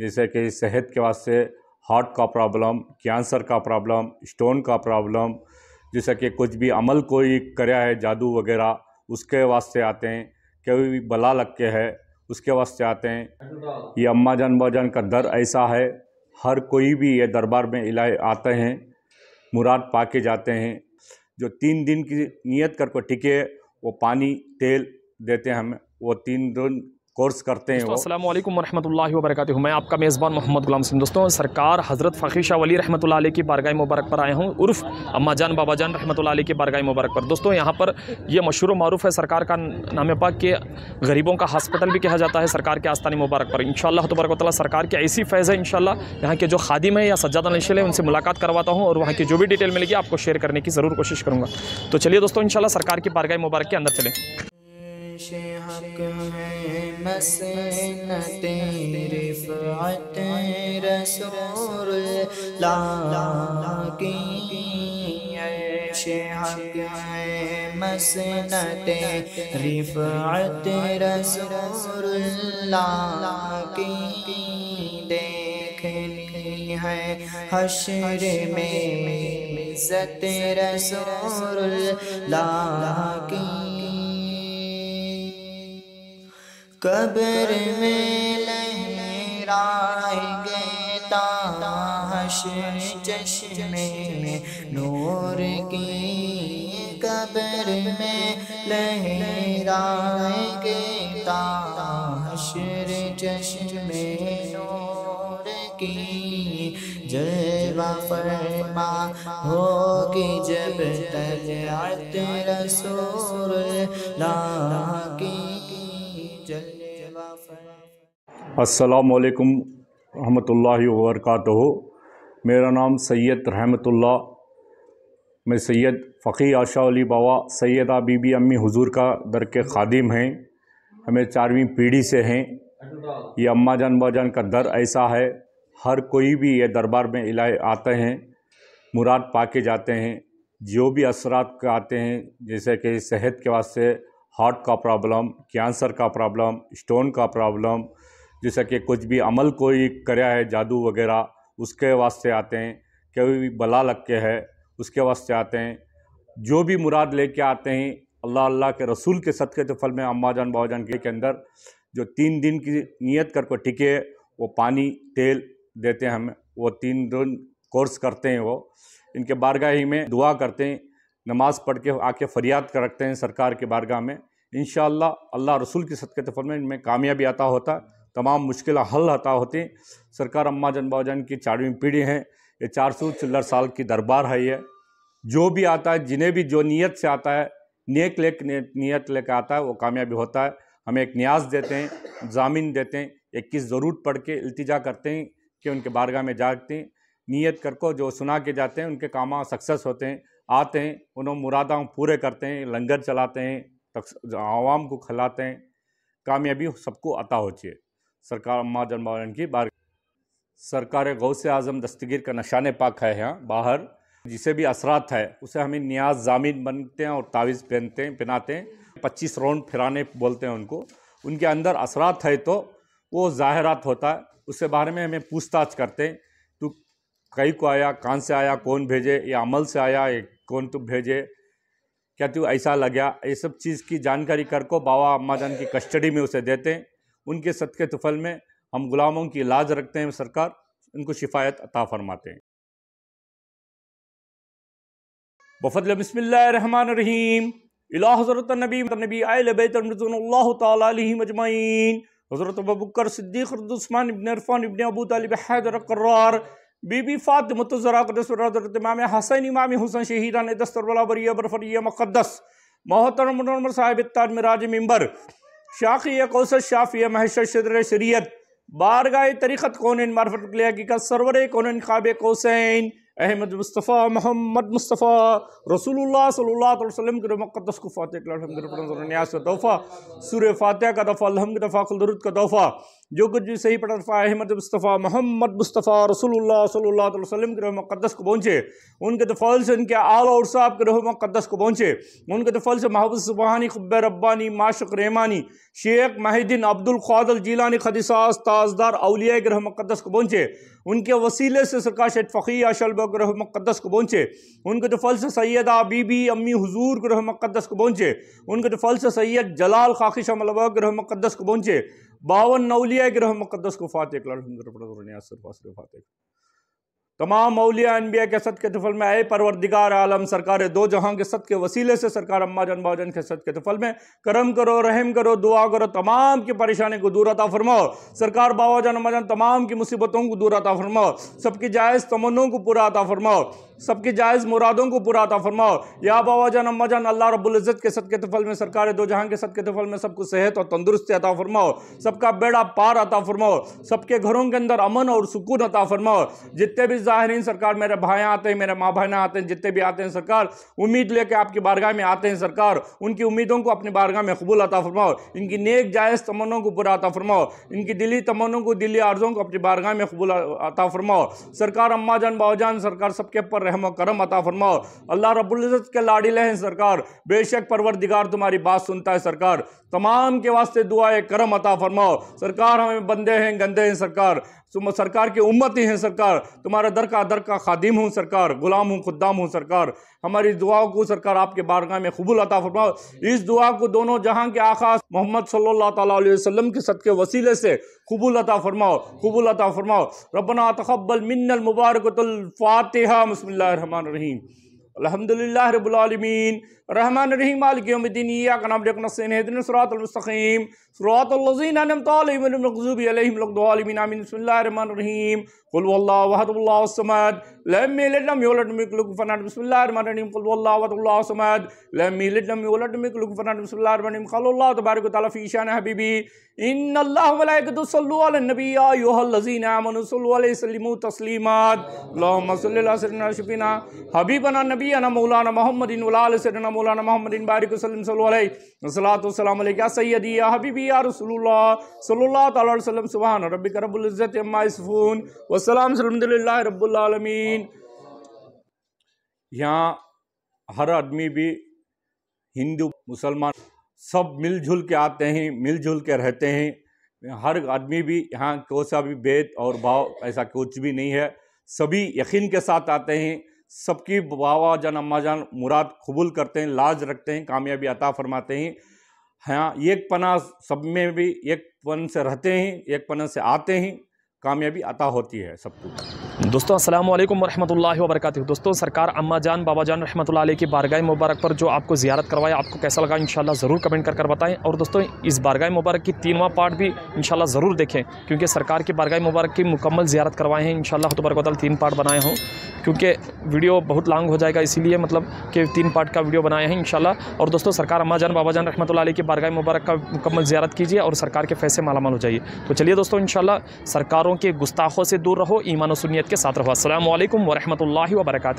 जैसे कि सेहत के वास्ते हार्ट का प्रॉब्लम कैंसर का प्रॉब्लम स्टोन का प्रॉब्लम जैसे कि कुछ भी अमल कोई कराया है जादू वगैरह उसके वास्ते आते हैं कभी भी बला लग के है उसके वास्ते आते हैं ये अम्मा जान बजान का दर ऐसा है हर कोई भी ये दरबार में इलाज आते हैं मुराद पा के जाते हैं जो तीन दिन की नियत करके टिके वो पानी तेल देते हैं हमें वो तीन दिन कोर्स करते हैं असल वरहमल वर्क मैं आपका मेज़बान मोहम्मद गुलाम सिंह दोस्तों सरकार हज़रत फ़ीर शाह वली रहमत आल की बारगाह मुबारक पर आया हूँ उर्फ़ अम्मा जान बाबा जान रहमत ला की बारगाह मुबारक पर दोस्तों यहाँ पर यह मशहूर मरूफ़ है सरकार का नाम पाक के गरीबों का हॉस्पिटल भी कहा जाता है सरकार के आस्थानी मुबारक पर इन शाला तबरक सरकार की ऐसी फैज़ है इन शाला यहाँ के जो खादिम है या सज्जादा नशील है उनसे मुलाकात करवाता हूँ और वहाँ की जो भी डिटेल मिलेगी आपको शेयर करने की ज़रूर कोशिश करूँगा तो चलिए दोस्तों इन सरकार की बारगाह मुबारक के अंदर चलें हक है मसनत रिफात रसूल की हक है मसनत रिफात लाला की देखनी है हशर में इज्जत लाला की कब्र में लहराएंगे ताहशर में नूर की कब्र में लहराएंगे ताहशर में नूर की जलवा फरमा होगी जब तक रसूर ला की असलकम रहमतुल्ला वरक मेरा नाम सैयद रहमतुल्ला मैं सैयद फ़की आशा अली बाबा सैदा बीबी अम्मी हुजूर का दर के खादिम हैं हमें चारवीं पीढ़ी से हैं ये अम्मा जान बाजान का दर ऐसा है हर कोई भी ये दरबार में इलाए आते हैं मुराद पा के जाते हैं जो भी असरात के आते हैं जैसे कि सेहत के वास्ते हार्ट का प्रॉब्लम कैंसर का प्रॉब्लम स्टोन का प्रॉब्लम जैसे कि कुछ भी अमल कोई कराया है जादू वगैरह उसके वास्ते आते हैं कोई भी बला लग के है उसके वास्ते आते हैं जो भी मुराद लेके आते हैं अल्लाह अल्लाह के रसूल के सदक़े के तो फल में अम्मा जान बाबा जान के अंदर जो तीन दिन की नियत कर को टिके वो पानी तेल देते हैं हमें वो तीन दिन कोर्स करते हैं वो इनके बारगाह ही में दुआ करते हैं नमाज़ पढ़ के आके फरियाद कर रखते हैं सरकार के बारगाह में इन अल्लाह रसूल की सदक़े तफल तो में इनमें कामयाबी आता होता तमाम मुश्किल हल हता होती सरकार अम्मा जन बाजान की चारवीं पीढ़ी है ये चार सौ चिल्लर साल की दरबार है ये जो भी आता है जिन्हें भी जो नीयत से आता है नेक लेक ने, नीयत लेकर आता है वो कामयाबी होता है हमें एक न्याज देते हैं जामीन देते हैं एक किस ज़रूर पढ़ के इल्तिजा करते हैं कि उनके बारगाह में जाते हैं नीयत करको जो सुना के जाते हैं उनके कामा सक्सेस होते हैं आते हैं उन्हों मुरादा पूरे करते हैं लंगर चलाते हैं आवाम को खिलाते हैं कामयाबी सबको अता होती है सरकार अम्मा जनबावन की बार सरकार गौ से आज़म दस्तगीर का निशान पाक है यहाँ बाहर जिसे भी असरात है उसे हमें न्याज जामीन बनते हैं और तावीज़ पहनते हैं पहनाते हैं पच्चीस राउंड फिराने बोलते हैं उनको उनके अंदर असरात है तो वो ज़ाहरात होता है उसके बारे में हमें पूछताछ करते हैं तो कहीं को आया कहाँ से आया कौन भेजे या अमल से आया ये कौन तुम भेजे क्या तू ऐसा लग गया ये सब चीज़ की जानकारी कर को बाबा अम्मा जान की कस्टडी में उसे देते हैं उनके सदक़े तफल में हम ग़ुलामों की लाज रखते हैं सरकार उनको शिफायत अता फरमाते हैं बफत बसमीम हज़रत नबी मतलब नबी हज़रत इबन इरफान इबन अबू बीबी इमाम इमाम बरिया बरफरिया मुक़दस मोहतरम साहिब मराज शाखी कौस शाफी महशर शरीत बारगा तरीक़त कौन मार्फत हकीकत सरवर कौन ख़्वाब कौसैन अहमद मुस्तफ़ा मोहम्मद मुस्तफ़ा रसूल सल्लाम के मुक़द्दस को फातिहा का तोहफ़ा सूर्य फातिहा का तोहफ़ा अलहमद का तोहफ़ा जो कुछ भी सही पटरफा अहमद मुस्तफ़ा मोहम्मद मुस्तफ़ा रसोल्ला सल्ला वसलम के रोह मुक़दस को पहुँचे उनके तफल तो से उनके आल और साहब के रोह मुक़दस को पहुँचे उनके तफल तो से महबूब सुबहानी खुब रब्बानी माशक रहमानी शेख महिद्दीन अब्दुल खादल जीलानी खदिसास ताजदार अलिया के रोह मुक़दस को पहुँचे उनके वसीले से सरकार फ़ीर फ़ी अशलब ग्रह मुक़दस को पहुँचे उनके तफल तो से सैदा बीबी अम्मी हजूर ग्रह मुक़दस को पहुँचे उनके तफल से सैद जलाल खाकिश मलबा ग्रह मुक़दस को पहुँचे बावन मौलिया ग्रह मुकदस को फाते तमाम मौलिया अनबिया के सत के तफल में आए परवरदिगार आलम सरकार दो जहां के सत के वसीले से सरकार अम्मा जन बाजन के सत के तफल में करम करो रहम करो दुआ करो तमाम की परेशानी को दूर अता फरमाओ सरकार बाबा जन अम्मा जन तमाम की मुसीबतों को दूर अता फरमाओ सबकी जायज़ तमन्नों को पूरा अता फरमाओ सबकी जायज़ मुरादों को पूरा अता फरमाओ या बाबा जान अम्मा जान अल्लाह रबुल्जत के सद के तफल में सरकार दो जहाँ के सद के तफल में सबको सेहत और तंदुरुस्ती अता फरमाओ सबका बेड़ा पार अता फरमाओ सबके घरों के अंदर अमन और सुकून अता फरमाओ जितने भी ज़ाहरीन सरकार मेरे भाई आते हैं मेरे माँ बहना आते हैं जितने भी आते हैं सरकार उम्मीद लेकर आपकी बारगाह में आते हैं सरकार उनकी उम्मीदों को अपनी बारगाह में कबूल अता फरमाओ इनकी नेक जायज़ तमनों को पूरा अता फरमाओ इनकी दिली तमनों को दिली आर्जों को अपनी बारगाह में कबूल अता फरमाओ सरकार अम्मा जान बाबा जान सरकार सबके पर रहम करम अता फरमाओ अल्लाह रबुल्ज़त के लाडिल हैं सरकार बेशक परवर दिगार तुम्हारी बात सुनता है सरकार तमाम के वास्ते दुआ करम अता फरमाओ सरकार हमें बंदे हैं गंदे हैं सरकार तुम सरकार की उम्मत ही हैं सरकार तुम्हारा दर का दर का खादिम हूँ सरकार गुलाम हूँ खुदाम हूँ सरकार हमारी दुआओं को सरकार आपके बारगाह में कबूल अता फरमाओ इस दुआ को दोनों जहाँ के आकाश मोहम्मद सल्ला तसलम के सद के वसीले से कबूल अता फरमाओ कबूल अता फरमाओ रबना तकबल मिन्नल मुबारकतुल फातिहा बसमिल्लर रहीम अलहमदिल्ला आलमीन रहमान रहीम आलकमद्दीन याकनाबनसरातमस्तकीम सरातलजीनमतमकूबीमिनबीम कुल्लाहदुल्लासमद लम्मीलटमसमद लम्मीलटमसमद तबारक तफ़ीशान हबीबी इन अल्लाबीजीन तस्लीमत हबीबना नबीना मौलाना मोहम्मद मौलाना मोहम्मद बारिक वसलम सैदी हबीबी या रसूलुल्लाह सल्लल्लाहु अलैहि वसल्लम सुभान रब्बिक रब्बुल इज्जत अम्मा यसफून सलाम अलहमदिल्लाह रब्बुल आलमीन यहाँ हर आदमी भी हिंदू मुसलमान सब मिलजुल के आते हैं मिलजुल के रहते हैं हर आदमी भी यहाँ कोसा भी भेद और भाव ऐसा कुछ भी नहीं है सभी यकीन के साथ आते हैं सबकी बाबा जान अम्मा जान मुराद कबूल करते हैं लाज रखते हैं कामयाबी अता फरमाते हैं हाँ एक पना सब में भी एक पन से रहते हैं एक पन से आते हैं कामयाबी अता होती है सबको दोस्तों अस्सलाम वालेकुम वरहमतुल्लाहि वबरकत दोस्तों सरकार अम्मा जान बाबा जान रहमतुल्लाह की बारगाह मुबारक पर जो आपको जियारत करवाया आपको कैसा लगा इंशाल्लाह ज़रूर कमेंट करके कर बताएं और दोस्तों इस बारगाह मुबारक की तीनवा पार्ट भी इंशाल्लाह ज़रूर देखें क्योंकि सरकार की बारगाह मुबारक की मुकम्मल जियारत करवाए हैं इंशाल्लाह तबरक तीन पार्ट बनाए हों क्योंकि वीडियो बहुत लॉन्ग हो जाएगा इसीलिए मतलब कि तीन पार्ट का वीडियो बनाया है इंशाल्लाह और दोस्तों सरकार अम्मा जान बाबा जान रहमतुल्लाह की बारगाह मुबारक का मुकम्मल ज्यारत कीजिए और सरकार के फैसले मालामाल हो जाइए तो चलिए दोस्तों इंशाल्लाह सरकारों के गुस्ताखों से दूर रहो ईमान सुनीत के साथ रहो असल वरहमल वर्क